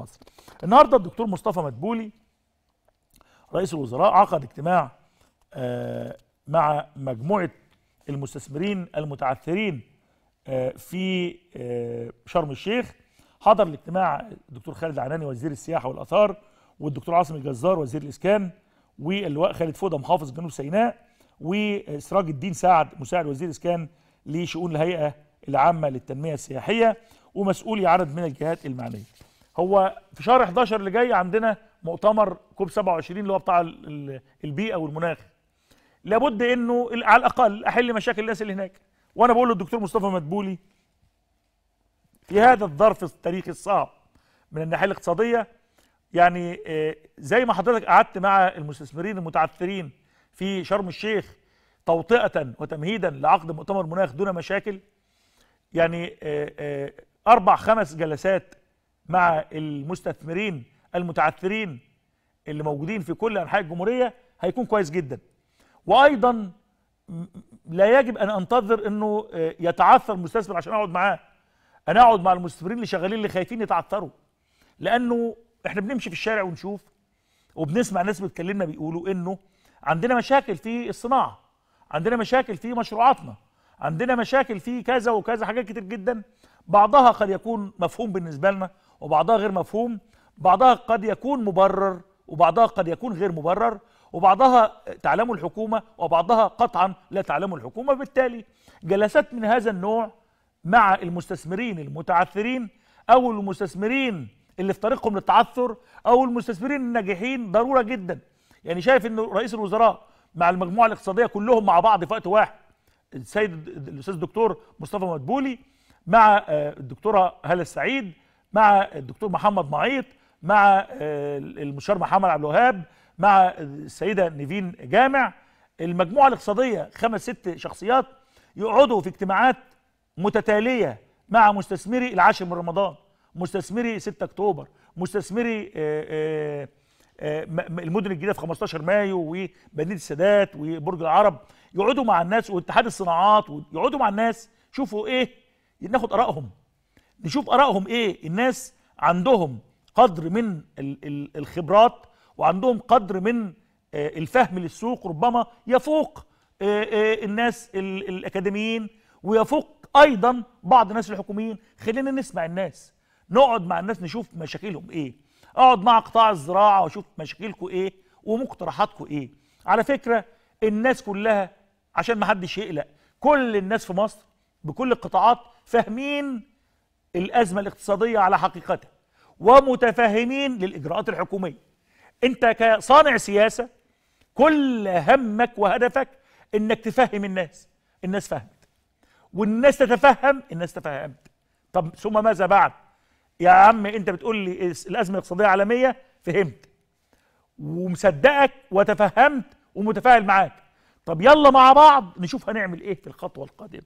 مصر النهارده الدكتور مصطفى مدبولي رئيس الوزراء عقد اجتماع آه، مع مجموعه المستثمرين المتعثرين آه، في آه، شرم الشيخ حضر الاجتماع الدكتور خالد عناني وزير السياحه والاثار والدكتور عاصم الجزار وزير الاسكان واللواء خالد فوده محافظ جنوب سيناء وسراج الدين سعد مساعد وزير اسكان لشؤون الهيئه العامه للتنميه السياحيه ومسؤولي عدد من الجهات المعنيه هو في شهر 11 اللي جاي عندنا مؤتمر كوب 27 اللي هو بتاع البيئه والمناخ لابد انه على الاقل احل مشاكل الناس اللي هناك وانا بقول للدكتور مصطفى مدبولي في هذا الظرف التاريخي الصعب من الناحيه الاقتصاديه يعني آه، زي ما حضرتك قعدت مع المستثمرين المتعثرين في شرم الشيخ توطئه وتمهيدا لعقد مؤتمر مناخ دون مشاكل يعني آه، آه، اربع خمس جلسات مع المستثمرين المتعثرين اللي موجودين في كل انحاء الجمهوريه هيكون كويس جدا وايضا لا يجب ان انتظر انه آه، يتعثر المستثمر عشان اقعد معاه انا اقعد مع المستثمرين اللي شغالين اللي خايفين يتعثروا لانه احنا بنمشي في الشارع ونشوف وبنسمع ناس بتكلمنا بيقولوا انه عندنا مشاكل في الصناعه عندنا مشاكل في مشروعاتنا عندنا مشاكل في كذا وكذا حاجات كتير جدا بعضها قد يكون مفهوم بالنسبه لنا وبعضها غير مفهوم بعضها قد يكون مبرر وبعضها قد يكون غير مبرر وبعضها تعلم الحكومة وبعضها قطعا لا تعلم الحكومة بالتالي جلسات من هذا النوع مع المستثمرين المتعثرين أو المستثمرين اللي في طريقهم للتعثر أو المستثمرين الناجحين ضرورة جدا يعني شايف أن رئيس الوزراء مع المجموعة الاقتصادية كلهم مع بعض في وقت واحد السيد الأستاذ الدكتور مصطفى مدبولي مع آه، الدكتورة هالة السعيد مع الدكتور محمد معيط مع آه، المشار محمد عبد الوهاب مع السيده نيفين جامع المجموعه الاقتصاديه خمس ست شخصيات يقعدوا في اجتماعات متتاليه مع مستثمري العاشر من رمضان مستثمري 6 اكتوبر مستثمري آه، آه، المدن الجديده في 15 مايو ومدينه السادات وبرج العرب يقعدوا مع الناس واتحاد الصناعات ويقعدوا مع الناس شوفوا ايه ناخد ارائهم نشوف ارائهم ايه الناس عندهم قدر من الخبرات وعندهم قدر من آه، الفهم للسوق ربما يفوق آه، آه، الناس الاكاديميين ويفوق ايضا بعض الناس الحكوميين خلينا نسمع الناس نقعد مع الناس نشوف مشاكلهم ايه اقعد مع قطاع الزراعه واشوف مشاكلكم ايه ومقترحاتكم ايه على فكره الناس كلها عشان ما حدش يقلق كل الناس في مصر بكل القطاعات فاهمين الأزمة الاقتصادية على حقيقتها ومتفهمين للإجراءات الحكومية أنت كصانع سياسة كل همك وهدفك أنك تفهم الناس الناس فهمت والناس تتفهم الناس تفهمت طب ثم ماذا بعد يا عم أنت بتقول لي الأزمة الاقتصادية عالمية فهمت ومصدقك وتفهمت ومتفاعل معاك طب يلا مع بعض نشوف هنعمل ايه في الخطوة القادمة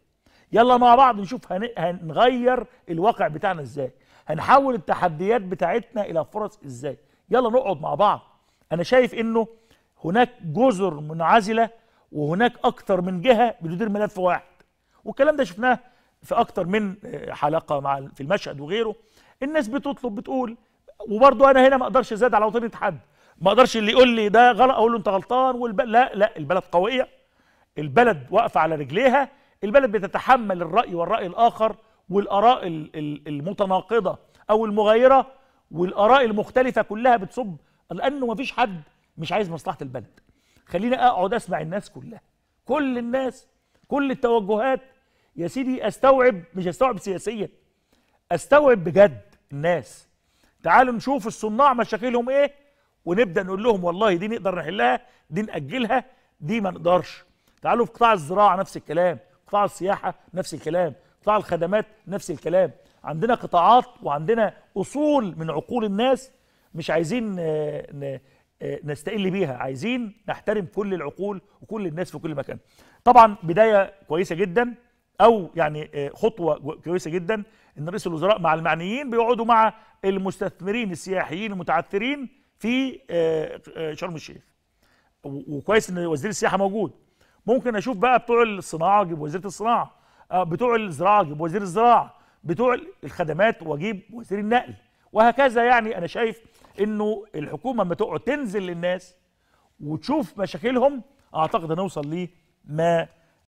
يلا مع بعض نشوف هن... هنغير الواقع بتاعنا ازاي هنحول التحديات بتاعتنا الى فرص ازاي يلا نقعد مع بعض انا شايف انه هناك جزر منعزله وهناك اكتر من جهه بتدير ملف واحد والكلام ده شفناه في اكتر من آه، حلقه مع في المشهد وغيره الناس بتطلب بتقول وبرضه انا هنا ما اقدرش ازاد على وطنيه حد ما اقدرش اللي يقول لي ده غلط اقول له انت غلطان والب... لا لا البلد قويه البلد واقفه على رجليها البلد بتتحمل الرأي والرأي الآخر والآراء المتناقضة أو المغايرة والآراء المختلفة كلها بتصب لأنه ما فيش حد مش عايز مصلحة البلد خلينا أقعد أسمع الناس كلها كل الناس كل التوجهات يا سيدي أستوعب مش أستوعب سياسيا أستوعب بجد الناس تعالوا نشوف الصناع مشاكلهم إيه ونبدأ نقول لهم والله دي نقدر نحلها دي نأجلها دي ما نقدرش تعالوا في قطاع الزراعة نفس الكلام قطاع السياحة نفس الكلام قطاع الخدمات نفس الكلام عندنا قطاعات وعندنا أصول من عقول الناس مش عايزين آه، آه، نستقل بيها عايزين نحترم كل العقول وكل الناس في كل مكان طبعا بداية كويسة جدا أو يعني آه، خطوة كويسة جدا إن رئيس الوزراء مع المعنيين بيقعدوا مع المستثمرين السياحيين المتعثرين في شرم الشيخ وكويس إن وزير السياحة موجود ممكن اشوف بقى بتوع الصناعه اجيب وزيره الصناعه آه، بتوع الزراعه اجيب وزير الزراعه بتوع الخدمات واجيب وزير النقل وهكذا يعني انا شايف انه الحكومه لما تقعد تنزل للناس وتشوف مشاكلهم اعتقد هنوصل ليه ما